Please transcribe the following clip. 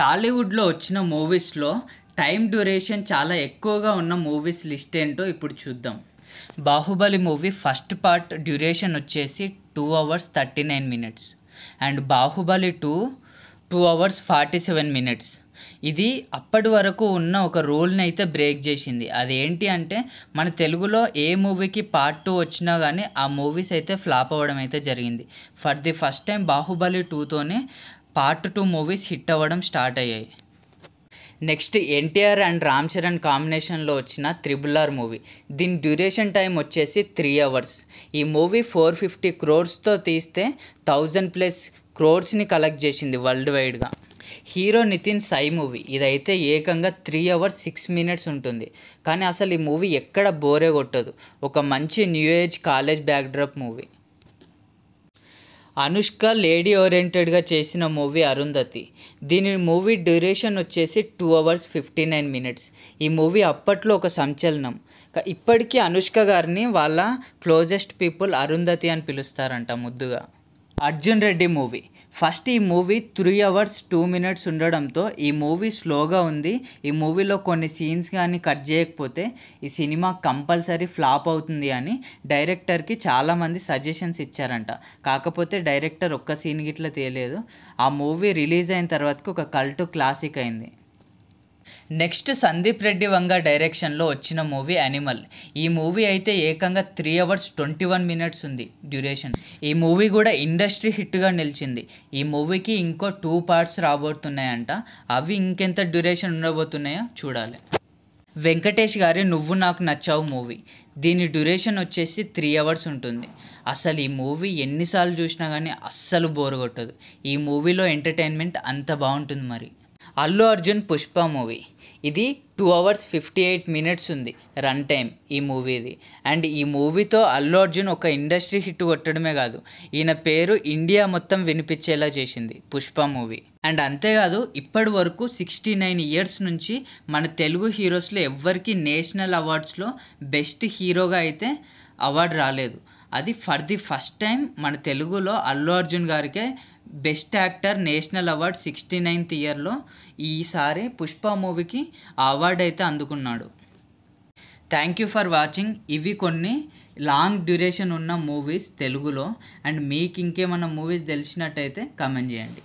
టాలీవుడ్లో వచ్చిన మూవీస్లో టైం డ్యూరేషన్ చాలా ఎక్కువగా ఉన్న మూవీస్ లిస్ట్ ఏంటో ఇప్పుడు చూద్దాం Baahubali movie first part duration వచ్చేసి two hours thirty nine minutes and Baahubali two two hours forty seven minutes ఇది అప్పటి వరకు ఉన్న ఒక రూల్ని అయితే బ్రేక్ చేసింది అదేంటి అంటే మన తెలుగులో ఏ మూవీకి పార్ట్ టూ వచ్చినా కానీ ఆ మూవీస్ అయితే ఫ్లాప్ అవ్వడం అయితే జరిగింది for the first time Baahubali టూతోనే పార్ట్ టూ మూవీస్ హిట్ అవ్వడం స్టార్ట్ అయ్యాయి next NTR and Ram Charan కాంబినేషన్లో వచ్చిన త్రిబుల్ ఆర్ మూవీ దీని డ్యూరేషన్ టైం వచ్చేసి త్రీ అవర్స్ ఈ మూవీ ఫోర్ ఫిఫ్టీ క్రోర్స్తో తీస్తే థౌజండ్ ప్లస్ క్రోర్స్ని కలెక్ట్ చేసింది వరల్డ్ వైడ్గా హీరో నితిన్ సై మూవీ ఇదైతే ఏకంగా త్రీ అవర్స్ సిక్స్ మినిట్స్ ఉంటుంది కానీ అసలు ఈ మూవీ ఎక్కడ బోరే కొట్టదు ఒక మంచి new age college backdrop movie Anushka lady ఓరియంటెడ్గా చేసిన మూవీ అరుంధతి దీని మూవీ డ్యూరేషన్ వచ్చేసి two hours fifty nine minutes ఈ మూవీ అప్పట్లో ఒక సంచలనం ఇప్పటికీ అనుష్క గారిని వాళ్ళ క్లోజెస్ట్ పీపుల్ అరుంధతి అని పిలుస్తారంట ముద్దుగా అర్జున్ రెడ్డి మూవీ ఫస్ట్ ఈ movie three hours two minutes ఉండడంతో ఈ మూవీ స్లోగా ఉంది ఈ మూవీలో కొన్ని సీన్స్ కానీ కట్ చేయకపోతే ఈ సినిమా కంపల్సరీ ఫ్లాప్ అవుతుంది అని డైరెక్టర్కి చాలామంది సజెషన్స్ ఇచ్చారంట కాకపోతే డైరెక్టర్ ఒక్క సీన్ గిట్ల తేలేదు ఆ మూవీ రిలీజ్ అయిన తర్వాతకి ఒక కల్టు క్లాసిక్ అయింది నెక్స్ట్ సందీప్ రెడ్డి వంగ డైరెక్షన్లో వచ్చిన మూవీ యానిమల్ ఈ మూవీ అయితే ఏకంగా three hours twenty one minutes ఉంది డ్యూరేషన్ ఈ మూవీ కూడా ఇండస్ట్రీ హిట్గా నిలిచింది ఈ మూవీకి ఇంకో టూ పార్ట్స్ రాబోతున్నాయంట అవి ఇంకెంత డ్యూరేషన్ ఉండబోతున్నాయో చూడాలి వెంకటేష్ గారి నువ్వు నాకు నచ్చావు మూవీ దీని డ్యూరేషన్ వచ్చేసి త్రీ అవర్స్ ఉంటుంది అసలు ఈ మూవీ ఎన్నిసార్లు చూసినా కానీ అస్సలు బోర్ కొట్టదు ఈ మూవీలో ఎంటర్టైన్మెంట్ అంత బాగుంటుంది మరి అల్లు అర్జున్ పుష్ప మూవీ ఇది two hours fifty eight minutes ఉంది రన్ టైం ఈ మూవీది అండ్ ఈ మూవీతో అల్లు అర్జున్ ఒక ఇండస్ట్రీ హిట్ కొట్టడమే కాదు ఈయన పేరు ఇండియా మొత్తం వినిపించేలా చేసింది పుష్ప మూవీ అండ్ అంతేకాదు ఇప్పటి వరకు సిక్స్టీ నైన్ ఇయర్స్ నుంచి మన తెలుగు హీరోస్లో ఎవ్వరికి నేషనల్ అవార్డ్స్లో బెస్ట్ హీరోగా అయితే అవార్డు రాలేదు అది ఫర్ ది ఫస్ట్ టైం మన తెలుగులో అల్లు అర్జున్ గారికే best actor national award sixty ninth ఇయర్లో ఈసారి పుష్ప మూవీకి అవార్డు అయితే అందుకున్నాడు థ్యాంక్ యూ ఫర్ వాచింగ్ ఇవి కొన్ని లాంగ్ డ్యూరేషన్ ఉన్న మూవీస్ తెలుగులో అండ్ మీకు ఇంకేమైనా మూవీస్ తెలిసినట్టయితే కమెంట్ చేయండి